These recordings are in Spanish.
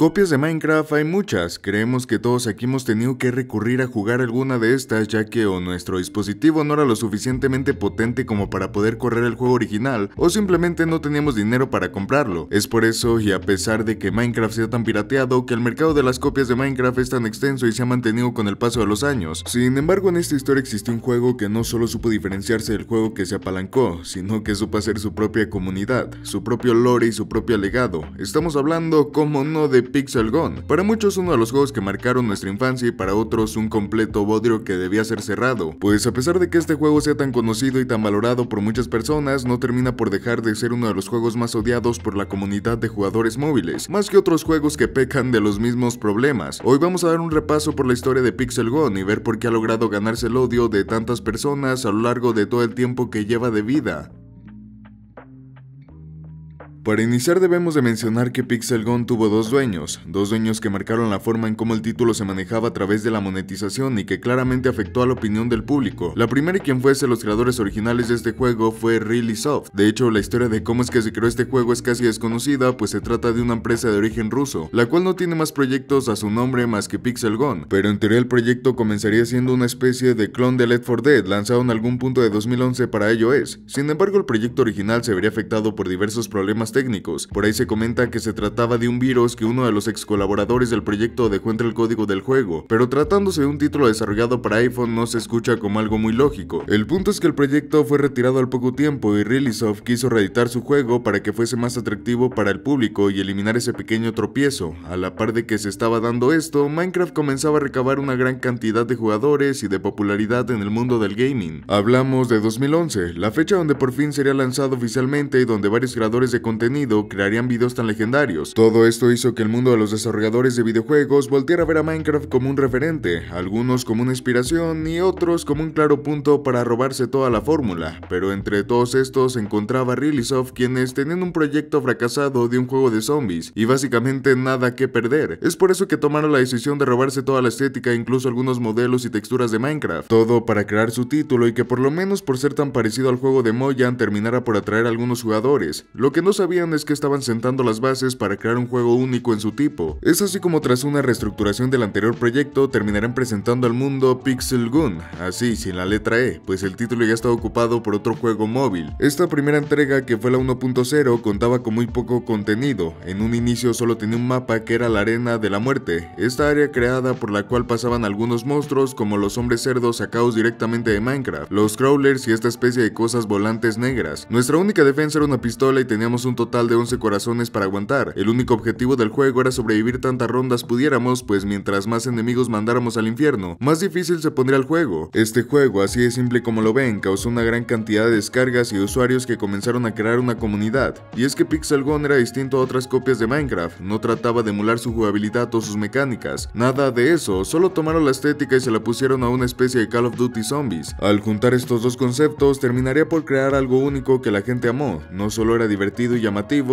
Copias de Minecraft hay muchas, creemos que todos aquí hemos tenido que recurrir a jugar alguna de estas ya que o nuestro dispositivo no era lo suficientemente potente como para poder correr el juego original o simplemente no teníamos dinero para comprarlo. Es por eso y a pesar de que Minecraft sea tan pirateado que el mercado de las copias de Minecraft es tan extenso y se ha mantenido con el paso de los años. Sin embargo en esta historia existió un juego que no solo supo diferenciarse del juego que se apalancó, sino que supo hacer su propia comunidad, su propio lore y su propio legado. Estamos hablando como no de Pixel Gun. Para muchos uno de los juegos que marcaron nuestra infancia y para otros un completo bodrio que debía ser cerrado, pues a pesar de que este juego sea tan conocido y tan valorado por muchas personas, no termina por dejar de ser uno de los juegos más odiados por la comunidad de jugadores móviles, más que otros juegos que pecan de los mismos problemas. Hoy vamos a dar un repaso por la historia de Pixel Gun y ver por qué ha logrado ganarse el odio de tantas personas a lo largo de todo el tiempo que lleva de vida. Para iniciar debemos de mencionar que Pixel Gun tuvo dos dueños, dos dueños que marcaron la forma en cómo el título se manejaba a través de la monetización y que claramente afectó a la opinión del público. La primera y quien fuese los creadores originales de este juego fue Really Soft. De hecho, la historia de cómo es que se creó este juego es casi desconocida, pues se trata de una empresa de origen ruso, la cual no tiene más proyectos a su nombre más que Pixel Gun, pero en teoría el proyecto comenzaría siendo una especie de clon de Left 4 Dead lanzado en algún punto de 2011 para ello es. Sin embargo, el proyecto original se vería afectado por diversos problemas técnicos por ahí se comenta que se trataba de un virus que uno de los ex colaboradores del proyecto dejó entre el código del juego, pero tratándose de un título desarrollado para iPhone no se escucha como algo muy lógico. El punto es que el proyecto fue retirado al poco tiempo y Realisoft quiso reeditar su juego para que fuese más atractivo para el público y eliminar ese pequeño tropiezo. A la par de que se estaba dando esto, Minecraft comenzaba a recabar una gran cantidad de jugadores y de popularidad en el mundo del gaming. Hablamos de 2011, la fecha donde por fin sería lanzado oficialmente y donde varios creadores de contenido contenido crearían videos tan legendarios. Todo esto hizo que el mundo de los desarrolladores de videojuegos volteara a ver a Minecraft como un referente, algunos como una inspiración y otros como un claro punto para robarse toda la fórmula, pero entre todos estos se encontraba Realisoft quienes tenían un proyecto fracasado de un juego de zombies y básicamente nada que perder. Es por eso que tomaron la decisión de robarse toda la estética, incluso algunos modelos y texturas de Minecraft, todo para crear su título y que por lo menos por ser tan parecido al juego de Moyan terminara por atraer a algunos jugadores. Lo que no sabía es que estaban sentando las bases para crear un juego único en su tipo. Es así como tras una reestructuración del anterior proyecto terminarán presentando al mundo Pixel Gun, así sin la letra E, pues el título ya estaba ocupado por otro juego móvil. Esta primera entrega, que fue la 1.0, contaba con muy poco contenido. En un inicio solo tenía un mapa que era la Arena de la Muerte, esta área creada por la cual pasaban algunos monstruos como los hombres cerdos sacados directamente de Minecraft, los crawlers y esta especie de cosas volantes negras. Nuestra única defensa era una pistola y teníamos un total de 11 corazones para aguantar. El único objetivo del juego era sobrevivir tantas rondas pudiéramos, pues mientras más enemigos mandáramos al infierno, más difícil se pondría el juego. Este juego, así de simple como lo ven, causó una gran cantidad de descargas y usuarios que comenzaron a crear una comunidad. Y es que Pixel Pixelgon era distinto a otras copias de Minecraft, no trataba de emular su jugabilidad o sus mecánicas, nada de eso, solo tomaron la estética y se la pusieron a una especie de Call of Duty Zombies. Al juntar estos dos conceptos, terminaría por crear algo único que la gente amó, no solo era divertido y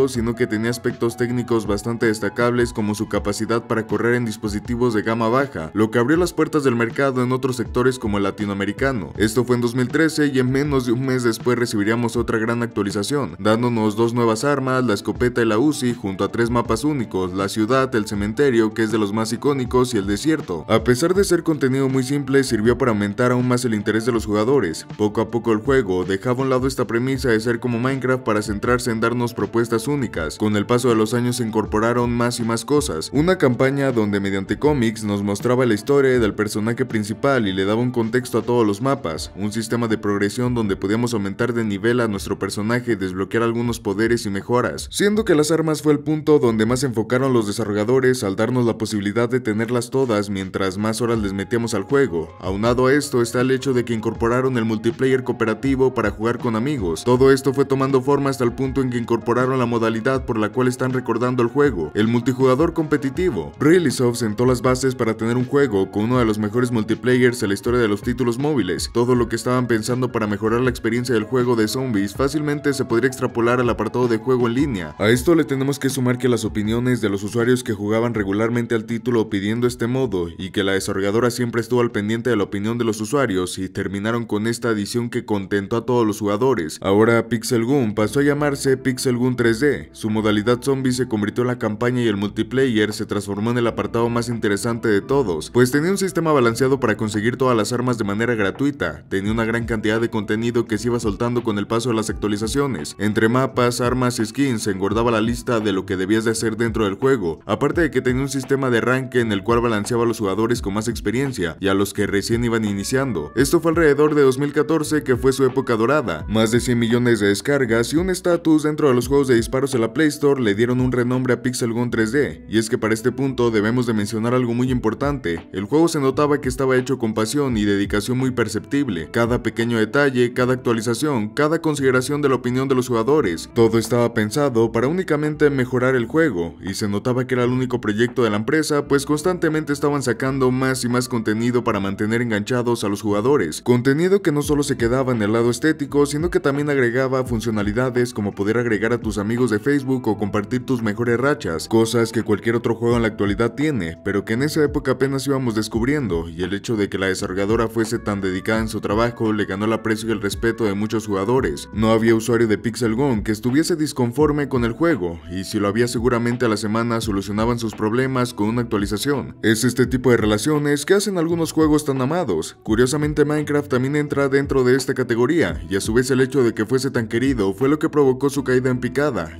sino que tenía aspectos técnicos bastante destacables como su capacidad para correr en dispositivos de gama baja, lo que abrió las puertas del mercado en otros sectores como el latinoamericano. Esto fue en 2013 y en menos de un mes después recibiríamos otra gran actualización, dándonos dos nuevas armas, la escopeta y la Uzi, junto a tres mapas únicos, la ciudad, el cementerio, que es de los más icónicos, y el desierto. A pesar de ser contenido muy simple, sirvió para aumentar aún más el interés de los jugadores. Poco a poco el juego dejaba a un lado esta premisa de ser como Minecraft para centrarse en darnos puestas únicas. Con el paso de los años se incorporaron más y más cosas. Una campaña donde mediante cómics nos mostraba la historia del personaje principal y le daba un contexto a todos los mapas. Un sistema de progresión donde podíamos aumentar de nivel a nuestro personaje, desbloquear algunos poderes y mejoras. Siendo que las armas fue el punto donde más se enfocaron los desarrolladores al darnos la posibilidad de tenerlas todas mientras más horas les metíamos al juego. Aunado a esto está el hecho de que incorporaron el multiplayer cooperativo para jugar con amigos. Todo esto fue tomando forma hasta el punto en que incorporaron la modalidad por la cual están recordando el juego, el multijugador competitivo. Realisoft sentó las bases para tener un juego con uno de los mejores multiplayers en la historia de los títulos móviles. Todo lo que estaban pensando para mejorar la experiencia del juego de zombies fácilmente se podría extrapolar al apartado de juego en línea. A esto le tenemos que sumar que las opiniones de los usuarios que jugaban regularmente al título pidiendo este modo y que la desarrolladora siempre estuvo al pendiente de la opinión de los usuarios y terminaron con esta adición que contentó a todos los jugadores. Ahora Pixel Goon pasó a llamarse Pixel Goon un 3D. Su modalidad zombie se convirtió en la campaña y el multiplayer se transformó en el apartado más interesante de todos, pues tenía un sistema balanceado para conseguir todas las armas de manera gratuita, tenía una gran cantidad de contenido que se iba soltando con el paso de las actualizaciones, entre mapas, armas y skins se engordaba la lista de lo que debías de hacer dentro del juego, aparte de que tenía un sistema de arranque en el cual balanceaba a los jugadores con más experiencia y a los que recién iban iniciando. Esto fue alrededor de 2014 que fue su época dorada, más de 100 millones de descargas y un estatus dentro de los juegos de disparos en la Play Store le dieron un renombre a Pixel Gun 3D, y es que para este punto debemos de mencionar algo muy importante, el juego se notaba que estaba hecho con pasión y dedicación muy perceptible, cada pequeño detalle, cada actualización, cada consideración de la opinión de los jugadores, todo estaba pensado para únicamente mejorar el juego, y se notaba que era el único proyecto de la empresa, pues constantemente estaban sacando más y más contenido para mantener enganchados a los jugadores, contenido que no solo se quedaba en el lado estético, sino que también agregaba funcionalidades como poder agregar tus amigos de Facebook o compartir tus mejores rachas, cosas que cualquier otro juego en la actualidad tiene, pero que en esa época apenas íbamos descubriendo, y el hecho de que la desarrolladora fuese tan dedicada en su trabajo le ganó el aprecio y el respeto de muchos jugadores. No había usuario de Pixel Gun que estuviese disconforme con el juego, y si lo había seguramente a la semana solucionaban sus problemas con una actualización. Es este tipo de relaciones que hacen algunos juegos tan amados. Curiosamente Minecraft también entra dentro de esta categoría, y a su vez el hecho de que fuese tan querido fue lo que provocó su caída en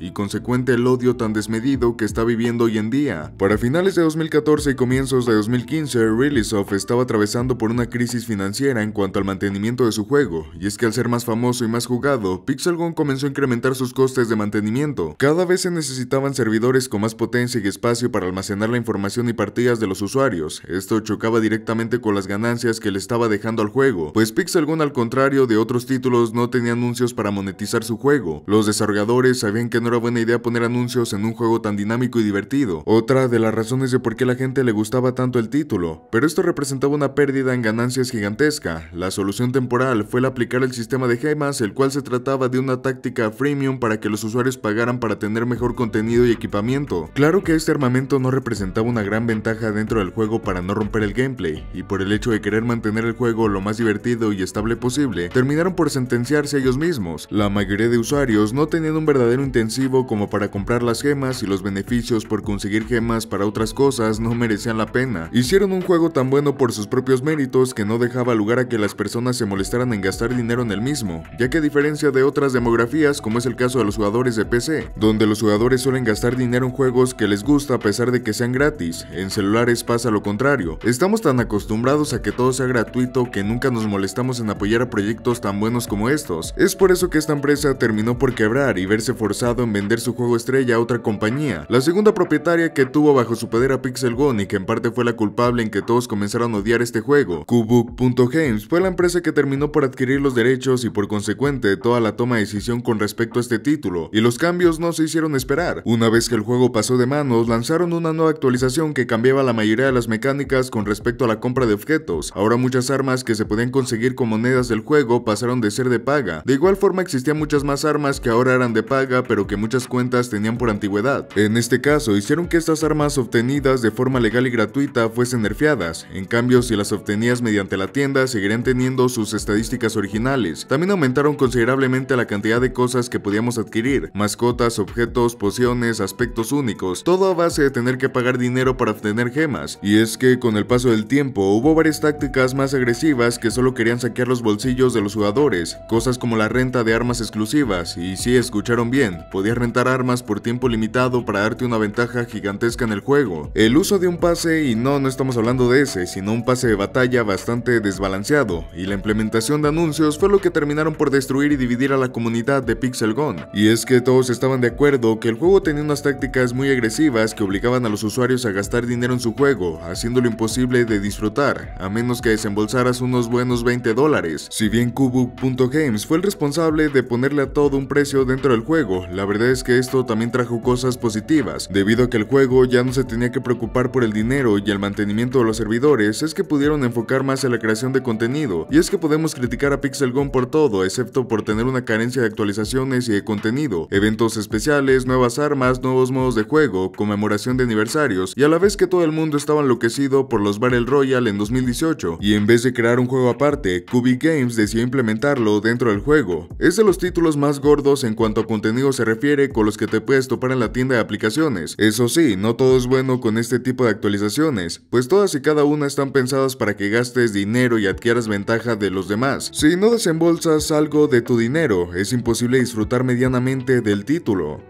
y consecuente el odio tan desmedido que está viviendo hoy en día. Para finales de 2014 y comienzos de 2015, Realisoft estaba atravesando por una crisis financiera en cuanto al mantenimiento de su juego, y es que al ser más famoso y más jugado, Pixelgon comenzó a incrementar sus costes de mantenimiento. Cada vez se necesitaban servidores con más potencia y espacio para almacenar la información y partidas de los usuarios. Esto chocaba directamente con las ganancias que le estaba dejando al juego, pues Pixelgon al contrario de otros títulos no tenía anuncios para monetizar su juego. Los desarrolladores sabían que no era buena idea poner anuncios en un juego tan dinámico y divertido, otra de las razones de por qué la gente le gustaba tanto el título, pero esto representaba una pérdida en ganancias gigantesca. La solución temporal fue el aplicar el sistema de gemas, el cual se trataba de una táctica freemium para que los usuarios pagaran para tener mejor contenido y equipamiento. Claro que este armamento no representaba una gran ventaja dentro del juego para no romper el gameplay, y por el hecho de querer mantener el juego lo más divertido y estable posible, terminaron por sentenciarse ellos mismos. La mayoría de usuarios no tenían un verdadero intensivo como para comprar las gemas y los beneficios por conseguir gemas para otras cosas no merecían la pena. Hicieron un juego tan bueno por sus propios méritos que no dejaba lugar a que las personas se molestaran en gastar dinero en el mismo, ya que a diferencia de otras demografías como es el caso de los jugadores de PC, donde los jugadores suelen gastar dinero en juegos que les gusta a pesar de que sean gratis, en celulares pasa lo contrario. Estamos tan acostumbrados a que todo sea gratuito que nunca nos molestamos en apoyar a proyectos tan buenos como estos. Es por eso que esta empresa terminó por quebrar y verse forzado en vender su juego estrella a otra compañía. La segunda propietaria que tuvo bajo su poder a Pixelgon y que en parte fue la culpable en que todos comenzaron a odiar este juego, Kubook.games, fue la empresa que terminó por adquirir los derechos y por consecuente toda la toma de decisión con respecto a este título, y los cambios no se hicieron esperar. Una vez que el juego pasó de manos, lanzaron una nueva actualización que cambiaba la mayoría de las mecánicas con respecto a la compra de objetos. Ahora muchas armas que se podían conseguir con monedas del juego pasaron de ser de paga. De igual forma existían muchas más armas que ahora eran de paga pero que muchas cuentas tenían por antigüedad. En este caso, hicieron que estas armas obtenidas de forma legal y gratuita fuesen nerfeadas, en cambio si las obtenías mediante la tienda seguirían teniendo sus estadísticas originales. También aumentaron considerablemente la cantidad de cosas que podíamos adquirir, mascotas, objetos, pociones, aspectos únicos, todo a base de tener que pagar dinero para obtener gemas, y es que con el paso del tiempo hubo varias tácticas más agresivas que solo querían saquear los bolsillos de los jugadores, cosas como la renta de armas exclusivas, y si sí, escucharon bien, podías rentar armas por tiempo limitado para darte una ventaja gigantesca en el juego. El uso de un pase, y no, no estamos hablando de ese, sino un pase de batalla bastante desbalanceado, y la implementación de anuncios fue lo que terminaron por destruir y dividir a la comunidad de Pixel Gun. Y es que todos estaban de acuerdo que el juego tenía unas tácticas muy agresivas que obligaban a los usuarios a gastar dinero en su juego, haciéndolo imposible de disfrutar, a menos que desembolsaras unos buenos 20 dólares. Si bien Kubu.games fue el responsable de ponerle a todo un precio dentro del juego, la verdad es que esto también trajo cosas positivas, debido a que el juego ya no se tenía que preocupar por el dinero y el mantenimiento de los servidores, es que pudieron enfocar más en la creación de contenido, y es que podemos criticar a Pixel Gun por todo, excepto por tener una carencia de actualizaciones y de contenido, eventos especiales, nuevas armas, nuevos modos de juego, conmemoración de aniversarios, y a la vez que todo el mundo estaba enloquecido por los Battle Royale en 2018, y en vez de crear un juego aparte, Kubi Games decidió implementarlo dentro del juego. Es de los títulos más gordos en cuanto a contenido se refiere con los que te puedes topar en la tienda de aplicaciones. Eso sí, no todo es bueno con este tipo de actualizaciones, pues todas y cada una están pensadas para que gastes dinero y adquieras ventaja de los demás. Si no desembolsas algo de tu dinero, es imposible disfrutar medianamente del título.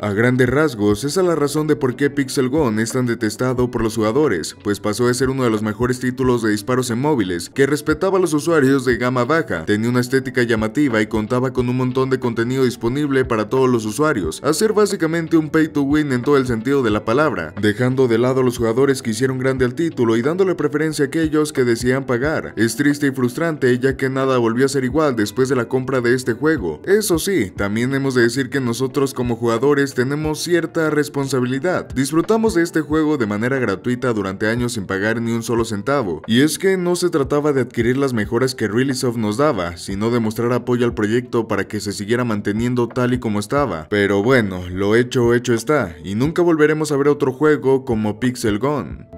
A grandes rasgos, esa es la razón de por qué Pixel Gone es tan detestado por los jugadores, pues pasó de ser uno de los mejores títulos de disparos en móviles, que respetaba a los usuarios de gama baja, tenía una estética llamativa y contaba con un montón de contenido disponible para todos los usuarios, a ser básicamente un pay to win en todo el sentido de la palabra, dejando de lado a los jugadores que hicieron grande al título y dándole preferencia a aquellos que decían pagar. Es triste y frustrante ya que nada volvió a ser igual después de la compra de este juego. Eso sí, también hemos de decir que nosotros como jugadores tenemos cierta responsabilidad. Disfrutamos de este juego de manera gratuita durante años sin pagar ni un solo centavo, y es que no se trataba de adquirir las mejoras que Realisoft nos daba, sino de mostrar apoyo al proyecto para que se siguiera manteniendo tal y como estaba. Pero bueno, lo hecho hecho está, y nunca volveremos a ver otro juego como Pixel Gone.